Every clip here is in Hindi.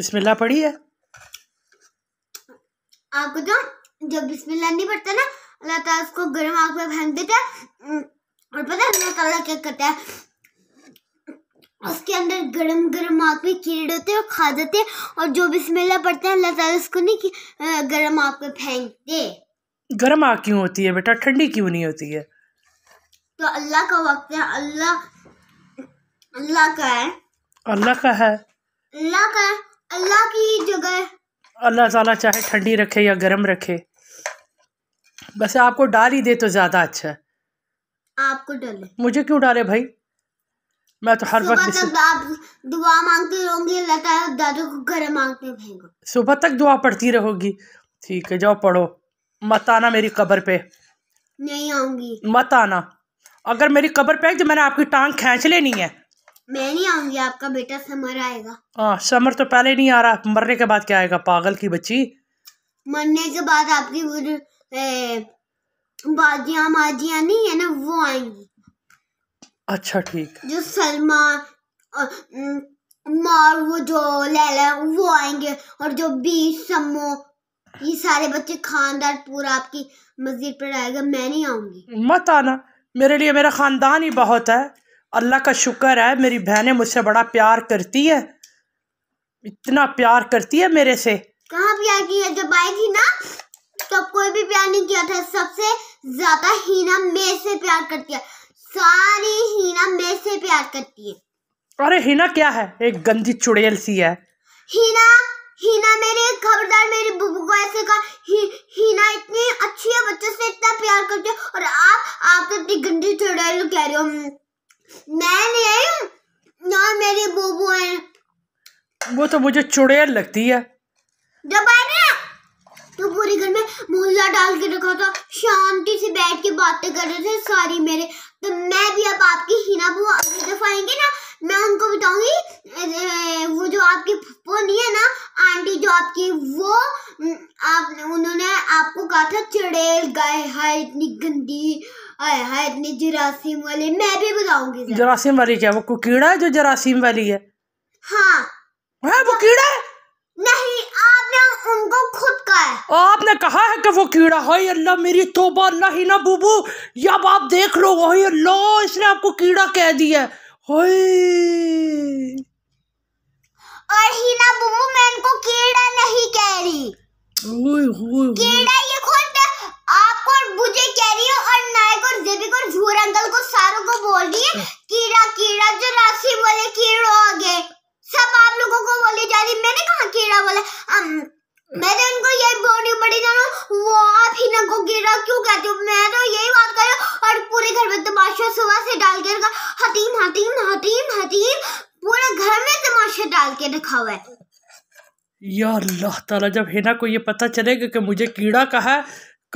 बिस्मिल्लाह पढ़ी है आपको तो जब बिस्मिल्लाह नहीं पढ़ता ना अल्लाह ताला उसको गर्म आग में फेंक देता है और पता है अल्लाह ताला क्या करता है उसके अंदर गर्म गर्म आग में कीड़े होते हैं और खा जाते हैं और जो बिस्मिल्लाह पढ़ते हैं अल्लाह ताला उसको नहीं गर्म आग में फेंकते गर्म आग क्यों होती है बेटा ठंडी क्यों नहीं होती है तो अल्लाह का वक्त है अल्लाह अल्लाह का है अल्लाह का है अल्लाह का है अल्लाह की जगह अल्लाह ताला चाहे ठंडी रखे या गर्म रखे बस आपको डाल ही दे तो ज़्यादा अच्छा है आपको डाले मुझे क्यों डाले भाई मैं तो हर वक्त दुआ मांगती रहूंगी दादू को घर मांगते रहेंगे सुबह तक दुआ पढ़ती रहोगी ठीक है जाओ पढ़ो मत आना मेरी कबर पे नहीं आऊंगी मत आना अगर मेरी कबर पे तो मैंने आपकी टांग खींच लेनी है मैं नहीं आऊंगी आपका बेटा समर आएगा हाँ समर तो पहले नहीं आ रहा मरने के बाद क्या आएगा पागल की बच्ची मरने के बाद आपकी बाजिया माजिया नहीं है ना वो आएंगी अच्छा ठीक जो सलमा मार वो जो लैला वो आएंगे और जो बी समो ये सारे बच्चे खानदान पूरा आपकी मस्जिद पर आएगा मैं नहीं आऊंगी मत आना मेरे लिए मेरा खानदान ही बहुत है अल्लाह का शुक्र है मेरी बहनें मुझसे बड़ा प्यार करती है इतना प्यार करती है मेरे से कहाँ प्यार किया जब आई थी ना तब कोई भी प्यार नहीं किया था सबसे ज्यादा हीना मेरे से प्यार करती है सारी हीना मेरे से प्यार करती है अरे हीना क्या है एक गंदी चुड़ैल सी है हीना हीना मेरे खबरदार मेरी बुबू को ऐसे कहा ही, हीना इतनी अच्छी है बच्चों से इतना प्यार करती है और आप आप तो इतनी गंदी चुड़ैल कह रहे हो वो तो मुझे चुड़ैल लगती है जब तो पूरे घर में मोहल्ला डाल के रखा था शांति से बैठ के बातें कर रहे थे सारी मेरे तो मैं भी अब आपकी हिना बुआ अगली दफा आएंगे ना मैं उनको बताऊंगी वो जो आपकी वो नहीं है ना आंटी जो आपकी वो आप उन्होंने आपको कहा था चढ़ेल गाय हाय इतनी गंदी हाय हाय इतनी जरासीम वाली मैं भी बताऊंगी जरासीम वाली क्या वो कीड़ा है जो जरासीम वाली है हाँ है वो हाँ। कीड़ा है नहीं आपने उनको खुद कहा आपने कहा है कि वो कीड़ा है अल्लाह मेरी तोबा अल्लाह ही ना बूबू अब आप देख लो वही अल्लाह इसने आपको कीड़ा कह दिया है गिरा क्यों कहते हो मैं तो यही बात कर रहा हूँ और पूरे घर में तमाशा सुबह से डाल के रखा हतीम हतीम हतीम हतीम पूरे घर में तमाशा डाल के रखा हुआ है या अल्लाह ताला जब हिना को ये पता चलेगा कि मुझे कीड़ा कहा है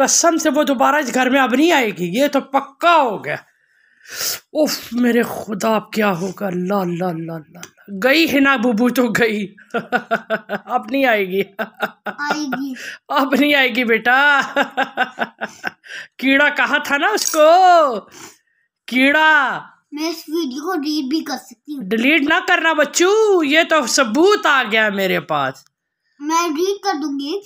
कसम से वो दोबारा इस घर में अब नहीं आएगी ये तो पक्का हो गया उफ मेरे खुदा अब क्या होगा ला ला ला ला गई है ना बुबू तो गई अब नहीं आएगी आएगी अब नहीं आएगी बेटा कीड़ा कहा था ना उसको कीड़ा मैं इस वीडियो को डिलीट भी कर सकती हूँ डिलीट ना करना बच्चू ये तो सबूत आ गया मेरे पास मैं डिलीट कर दूंगी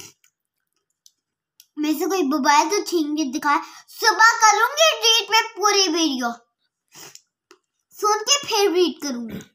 मेरे से कोई बुबाई तो छीन के दिखाए सुबह करूंगी डिलीट में पूरी वीडियो सुन के फिर डिलीट करूंगी